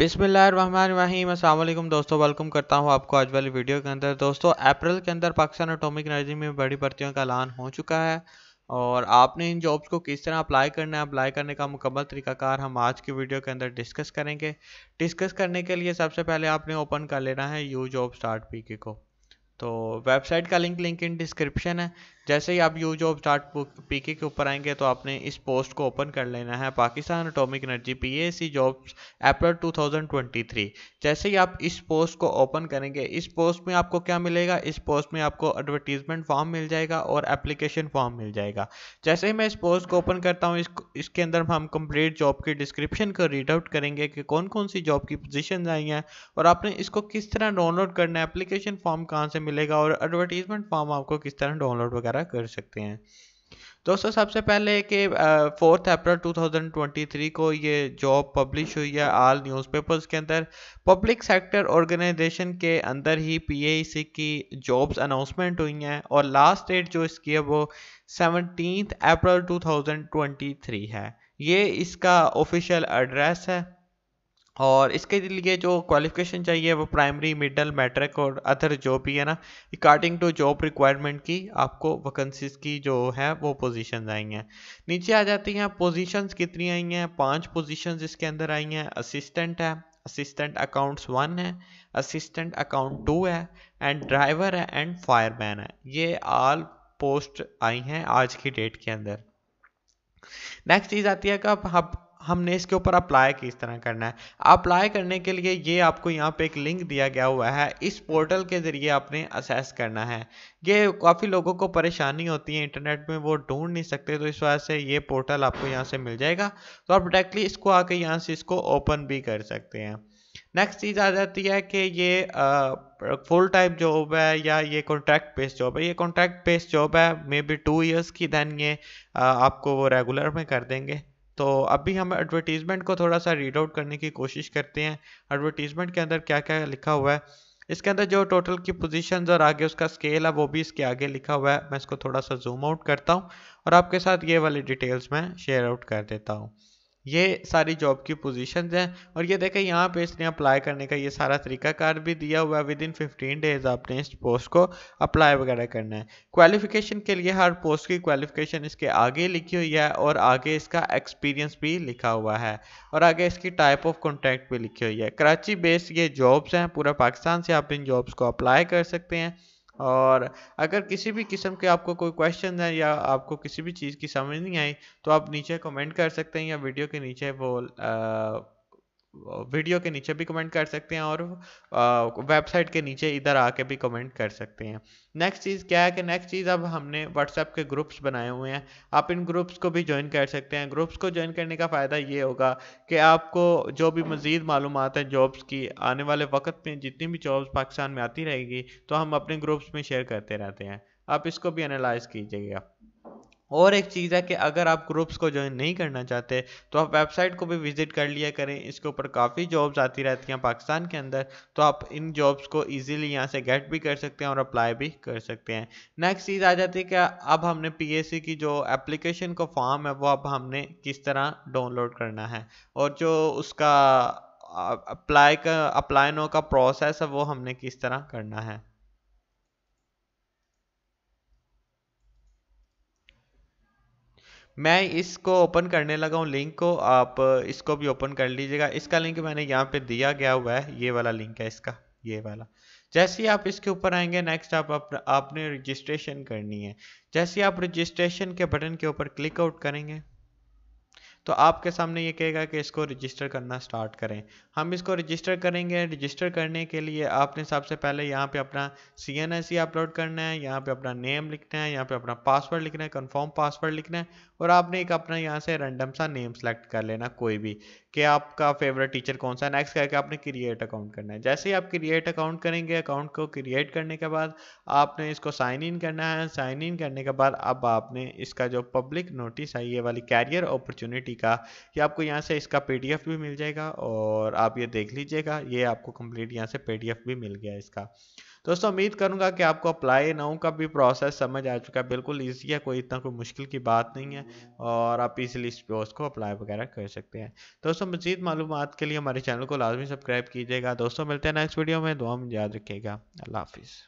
बिसमीम अल्लाम दोस्तों वेलकम करता हूं आपको आज वाली वीडियो के अंदर दोस्तों अप्रैल के अंदर पाकिस्तान एटॉमिक एनर्जी में बड़ी भर्तियों का ऐलान हो चुका है और आपने इन जॉब्स को किस तरह अप्लाई करना है अप्लाई करने का मुकम्मल तरीकाकार हम आज की वीडियो के अंदर डिस्कस करेंगे डिस्कस करने के लिए सबसे पहले आपने ओपन कर लेना है यू जॉब स्टार्ट पी को तो वेबसाइट का लिंक लिंक इन डिस्क्रिप्शन है जैसे ही आप यू जॉब स्टार्ट पी के ऊपर आएंगे तो आपने इस पोस्ट को ओपन कर लेना है Pakistan atomic energy P A C jobs April 2023 जैसे ही आप इस पोस्ट को ओपन करेंगे इस पोस्ट में आपको क्या मिलेगा इस पोस्ट में आपको एडवर्टीजमेंट फॉर्म मिल जाएगा और एप्लीकेशन फॉर्म मिल जाएगा जैसे ही मैं इस पोस्ट को ओपन करता हूँ इस, इसके अंदर हम कंप्लीट जॉब की डिस्क्रिप्शन को रीड आउट करेंगे कि कौन कौन सी जॉब की पोजिशन आई हैं और आपने इसको किस तरह डाउनलोड करना है एप्लीकेशन फॉर्म कहाँ से मिलेगा और एडवर्टीजमेंट फॉर्म आपको किस तरह डाउनलोड वगैरह कर सकते हैं दोस्तों सबसे पहले कि फोर्थ अप्रैल 2023 को ये जॉब पब्लिश हुई है आल न्यूज़पेपर्स के अंदर पब्लिक सेक्टर ऑर्गेनाइजेशन के अंदर ही पीएसी की जॉब्स अनाउंसमेंट हुई हैं और लास्ट डेट जो इसकी है वो सेवनटीन अप्रैल 2023 है ये इसका ऑफिशियल एड्रेस है और इसके लिए जो क्वालिफिकेशन चाहिए वो प्राइमरी मिडल मैट्रिक और अदर जो भी है ना अकॉर्डिंग टू जॉब रिक्वायरमेंट की आपको वैकेंसीज की जो है वो पोजीशंस आई हैं नीचे आ जाती हैं पोजीशंस कितनी आई हैं पांच पोजीशंस इसके अंदर आई हैं असिस्टेंट है असिस्टेंट अकाउंट्स वन है असिस्टेंट अकाउंट टू है एंड ड्राइवर है एंड फायरमैन है ये आल पोस्ट आई हैं आज की डेट के अंदर नेक्स्ट चीज़ आती है कि अब हमने इसके ऊपर अप्लाई किस तरह करना है अप्लाई करने के लिए ये आपको यहाँ पे एक लिंक दिया गया हुआ है इस पोर्टल के ज़रिए आपने असेस करना है ये काफ़ी लोगों को परेशानी होती है इंटरनेट में वो ढूंढ नहीं सकते तो इस वजह से ये पोर्टल आपको यहाँ से मिल जाएगा तो आप डायरेक्टली इसको आके यहाँ से इसको ओपन भी कर सकते हैं नेक्स्ट चीज़ आ जाती है कि ये फुल टाइम जॉब है या ये कॉन्ट्रैक्ट बेस्ड जॉब है ये कॉन्ट्रैक्ट बेस्ड जॉब है मे बी टू ईयर्स की देन ये आ, आपको वो रेगुलर में कर देंगे तो अभी हम एडवर्टीज़मेंट को थोड़ा सा रीड आउट करने की कोशिश करते हैं एडवर्टीज़मेंट के अंदर क्या क्या लिखा हुआ है इसके अंदर जो टोटल की पोजीशंस और आगे उसका स्केल है वो भी इसके आगे लिखा हुआ है मैं इसको थोड़ा सा जूम आउट करता हूँ और आपके साथ ये वाली डिटेल्स मैं शेयर आउट कर देता हूँ ये सारी जॉब की पोजीशन हैं और ये देखें यहाँ पे इसने अप्लाई करने का ये सारा तरीका कार भी दिया हुआ है विद इन फिफ्टीन डेज आपने इस पोस्ट को अप्लाई वगैरह करना है क्वालिफिकेशन के लिए हर पोस्ट की क्वालिफिकेशन इसके आगे लिखी हुई है और आगे इसका एक्सपीरियंस भी लिखा हुआ है और आगे इसकी टाइप ऑफ कॉन्टैक्ट भी लिखी हुई है कराची बेस्ड ये जॉब्स हैं पूरा पाकिस्तान से आप इन जॉब्स को अप्लाई कर सकते हैं और अगर किसी भी किस्म के आपको कोई क्वेश्चन है या आपको किसी भी चीज़ की समझ नहीं आई तो आप नीचे कमेंट कर सकते हैं या वीडियो के नीचे वो आ, वीडियो के नीचे भी कमेंट कर सकते हैं और वेबसाइट के नीचे इधर आके भी कमेंट कर सकते हैं नेक्स्ट चीज़ क्या है कि नेक्स्ट चीज़ अब हमने व्हाट्सएप के ग्रुप्स बनाए हुए हैं आप इन ग्रुप्स को भी ज्वाइन कर सकते हैं ग्रुप्स को ज्वाइन करने का फ़ायदा ये होगा कि आपको जो भी मज़ीद मालूम है जॉब्स की आने वाले वक्त में जितनी भी जॉब्स पाकिस्तान में आती रहेगी तो हम अपने ग्रुप्स में शेयर करते रहते हैं आप इसको भी एनालाइज कीजिएगा और एक चीज़ है कि अगर आप ग्रुप्स को ज्वाइन नहीं करना चाहते तो आप वेबसाइट को भी विजिट कर लिया करें इसके ऊपर काफ़ी जॉब्स आती रहती हैं पाकिस्तान के अंदर तो आप इन जॉब्स को इजीली यहाँ से गेट भी कर सकते हैं और अप्लाई भी कर सकते हैं नेक्स्ट चीज़ आ जाती है कि अब हमने पीएससी की जो एप्लीकेशन का फॉर्म है वो अब हमने किस तरह डाउनलोड करना है और जो उसका अप्लाई का अप्लाई नो का प्रोसेस है वो हमने किस तरह करना है मैं इसको ओपन करने लगा हूँ लिंक को आप इसको भी ओपन कर लीजिएगा इसका लिंक मैंने यहाँ पे दिया गया हुआ है ये वाला लिंक है इसका ये वाला जैसे ही आप इसके ऊपर आएंगे नेक्स्ट आप, आपने रजिस्ट्रेशन करनी है जैसे ही आप रजिस्ट्रेशन के बटन के ऊपर क्लिक आउट करेंगे तो आपके सामने ये कहेगा कि इसको रजिस्टर करना स्टार्ट करें हम इसको रजिस्टर करेंगे रजिस्टर करने के लिए आपने सबसे पहले यहाँ पे अपना सी एन एस अपलोड करना है यहाँ पे अपना नेम लिखना है यहाँ पे अपना पासवर्ड लिखना है कन्फर्म पासवर्ड लिखना है और आपने एक अपना यहाँ से रैंडम सा नेम सेलेक्ट कर लेना कोई भी कि आपका फेवरेट टीचर कौन सा नेक्स्ट करके आपने क्रिएट अकाउंट करना है जैसे ही आप क्रिएट अकाउंट करेंगे अकाउंट को क्रिएट करने के बाद आपने इसको साइन इन करना है साइन इन करने के बाद अब आपने इसका जो पब्लिक नोटिस है ये वाली कैरियर अपॉर्चुनिटी का ये आपको यहाँ से इसका पी भी मिल जाएगा और आप ये देख लीजिएगा ये आपको कंप्लीट यहाँ से पी भी मिल गया इसका दोस्तों उम्मीद करूंगा कि आपको अप्लाई नाउ का भी प्रोसेस समझ आ चुका है बिल्कुल ईजी है कोई इतना कोई मुश्किल की बात नहीं है और आप इजीली इस कोर्स को अप्लाई वगैरह कर सकते हैं दोस्तों मजीद मालूम के लिए हमारे चैनल को लाजमी सब्सक्राइब कीजिएगा दोस्तों मिलते हैं नेक्स्ट वीडियो में दुआ में याद रखिएगा अल्लाह हाफिज़